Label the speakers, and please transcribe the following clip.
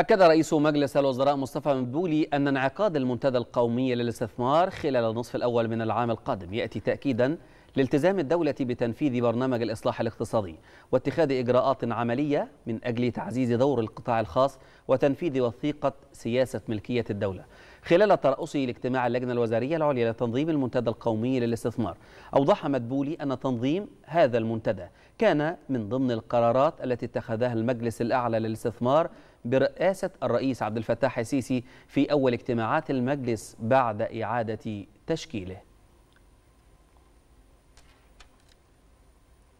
Speaker 1: أكد رئيس مجلس الوزراء مصطفى مبولي أن انعقاد المنتدى القومي للاستثمار خلال النصف الأول من العام القادم يأتي تأكيدا لالتزام الدولة بتنفيذ برنامج الإصلاح الاقتصادي واتخاذ إجراءات عملية من أجل تعزيز دور القطاع الخاص وتنفيذ وثيقة سياسة ملكية الدولة خلال ترأسه لاجتماع اللجنة الوزارية العليا لتنظيم المنتدى القومي للاستثمار أوضح مدبولي أن تنظيم هذا المنتدى كان من ضمن القرارات التي اتخذها المجلس الأعلى للاستثمار برئاسة الرئيس عبد الفتاح السيسي في أول اجتماعات المجلس بعد إعادة تشكيله